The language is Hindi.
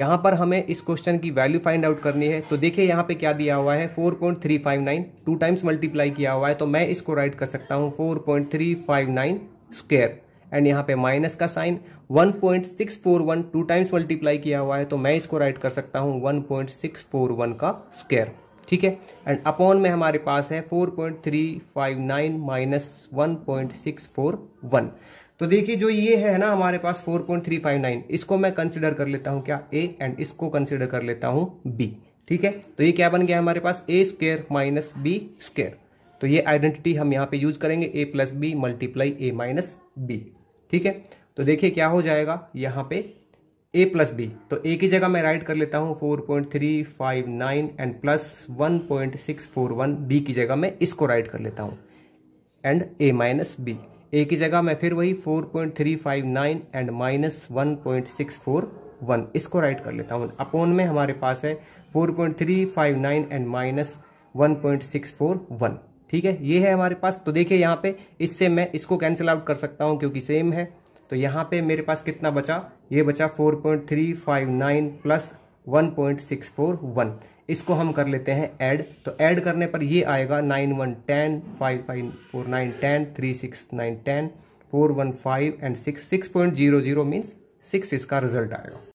यहाँ पर हमें इस क्वेश्चन की वैल्यू फाइंड आउट करनी है तो देखिए यहाँ पे क्या दिया हुआ है 4.359 टू टाइम्स मल्टीप्लाई किया हुआ है तो मैं इसको राइट कर सकता हूँ 4.359 स्क्वेयर एंड यहाँ पे माइनस का साइन 1.641 टू टाइम्स मल्टीप्लाई किया हुआ है तो मैं इसको राइट कर सकता हूँ 1.641 का स्क्वेयर ठीक है एंड अपॉन में हमारे पास है 4.359 माइनस वन तो देखिए जो ये है ना हमारे पास 4.359 इसको मैं कंसिडर कर लेता हूँ क्या ए एंड इसको कंसिडर कर लेता हूँ बी ठीक है तो ये क्या बन गया हमारे पास A square minus B square तो ये आइडेंटिटी हम यहाँ पे यूज करेंगे A plus B multiply A minus B ठीक है तो देखिए क्या हो जाएगा यहाँ पे ए प्लस बी तो ए की जगह मैं राइट कर लेता हूँ four point three five nine and plus one point six four one B की जगह मैं इसको राइट कर लेता हूँ and A minus B A की जगह मैं फिर वही 4.359 एंड माइनस वन इसको राइट कर लेता हूँ अपोन में हमारे पास है 4.359 एंड माइनस वन ठीक है ये है हमारे पास तो देखिए यहाँ पे इससे मैं इसको कैंसिल आउट कर सकता हूँ क्योंकि सेम है तो यहाँ पे मेरे पास कितना बचा ये बचा 4.359 प्लस 1.641 इसको हम कर लेते हैं ऐड तो ऐड करने पर ये आएगा nine one ten five five four nine ten three six nine ten four one five and six six point zero zero means six इसका रिजल्ट आएगा